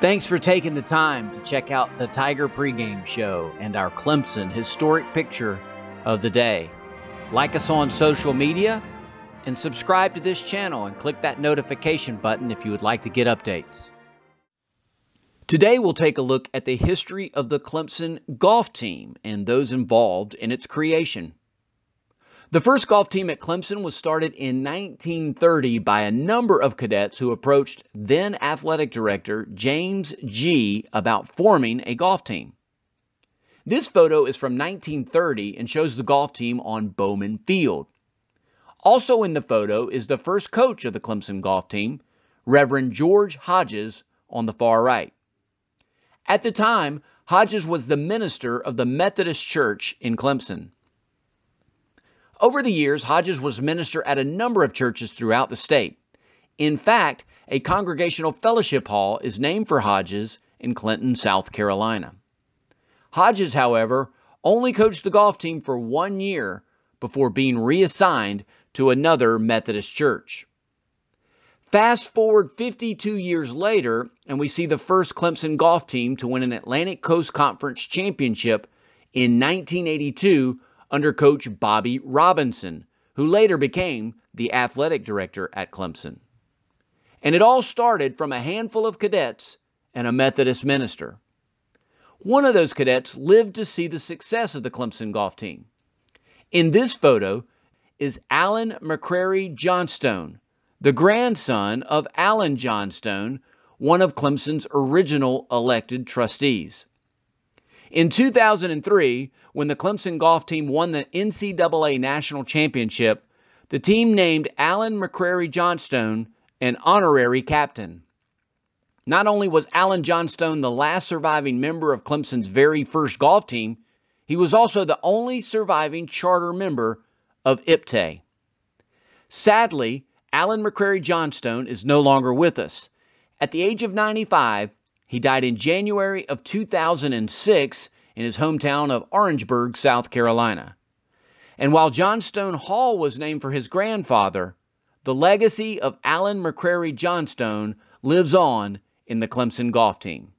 Thanks for taking the time to check out the Tiger pregame show and our Clemson historic picture of the day. Like us on social media and subscribe to this channel and click that notification button if you would like to get updates. Today, we'll take a look at the history of the Clemson golf team and those involved in its creation. The first golf team at Clemson was started in 1930 by a number of cadets who approached then athletic director James G. about forming a golf team. This photo is from 1930 and shows the golf team on Bowman Field. Also in the photo is the first coach of the Clemson golf team, Reverend George Hodges, on the far right. At the time, Hodges was the minister of the Methodist Church in Clemson. Over the years, Hodges was minister at a number of churches throughout the state. In fact, a congregational fellowship hall is named for Hodges in Clinton, South Carolina. Hodges, however, only coached the golf team for one year before being reassigned to another Methodist church. Fast forward 52 years later, and we see the first Clemson golf team to win an Atlantic Coast Conference championship in 1982 under coach Bobby Robinson, who later became the athletic director at Clemson. And it all started from a handful of cadets and a Methodist minister. One of those cadets lived to see the success of the Clemson golf team. In this photo is Alan McCrary Johnstone, the grandson of Alan Johnstone, one of Clemson's original elected trustees. In 2003, when the Clemson golf team won the NCAA National Championship, the team named Alan McCrary Johnstone an honorary captain. Not only was Alan Johnstone the last surviving member of Clemson's very first golf team, he was also the only surviving charter member of IPTE. Sadly, Alan McCrary Johnstone is no longer with us. At the age of 95, he died in January of 2006 in his hometown of Orangeburg, South Carolina. And while Johnstone Hall was named for his grandfather, the legacy of Alan McCrary Johnstone lives on in the Clemson golf team.